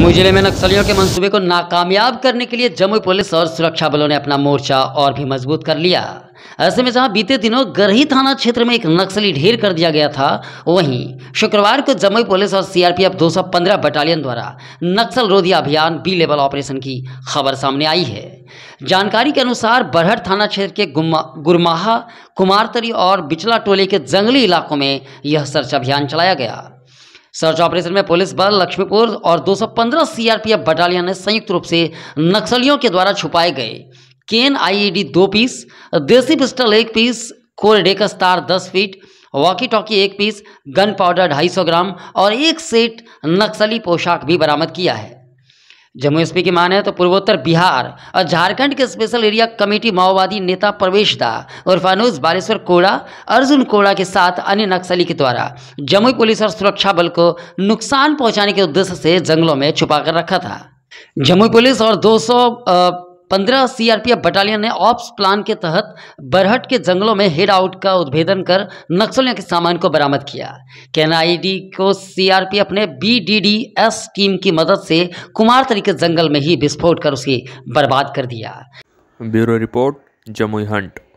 जमुई जिले में नक्सलियों के मंसूबे को नाकामयाब करने के लिए जमुई पुलिस और सुरक्षा बलों ने अपना मोर्चा और भी मजबूत कर लिया ऐसे में जहां बीते दिनों गरही थाना क्षेत्र में एक नक्सली ढेर कर दिया गया था वहीं शुक्रवार को जमुई पुलिस और सीआरपीएफ 215 बटालियन द्वारा नक्सल रोधी अभियान बी लेवल ऑपरेशन की खबर सामने आई है जानकारी के अनुसार बरहट थाना क्षेत्र के गुरमाहा कुमारतरी और बिचला टोले के जंगली इलाकों में यह सर्च अभियान चलाया गया सर्च ऑपरेशन में पुलिस बल लक्ष्मीपुर और 215 सीआरपीएफ बटालियन ने संयुक्त रूप से नक्सलियों के द्वारा छुपाए गए केन आईईडी e दो पीस देसी पिस्टल एक पीस कोरडेक तार दस फीट वॉकी टॉकी एक पीस गन पाउडर ढाई सौ ग्राम और एक सेट नक्सली पोशाक भी बरामद किया है जम्मू एसपी की माने तो पूर्वोत्तर बिहार और झारखंड के स्पेशल एरिया कमेटी माओवादी नेता प्रवेश दा और फानूज बालेश्वर कोड़ा अर्जुन कोड़ा के साथ अन्य नक्सली के द्वारा जम्मू पुलिस और सुरक्षा बल को नुकसान पहुंचाने के उद्देश्य से जंगलों में छुपा कर रखा था जम्मू पुलिस और 200 आ, पंद्रह सीआरपीएफ बटालियन ने ऑप्स प्लान के तहत बरहट के जंगलों में हेड आउट का उद्भेदन कर नक्सलियों के सामान को बरामद किया कैनाईडी को सीआरपीएफ ने बीडीडीएस टीम की मदद से कुमार तरीके जंगल में ही विस्फोट कर उसे बर्बाद कर दिया ब्यूरो रिपोर्ट जमुई हंट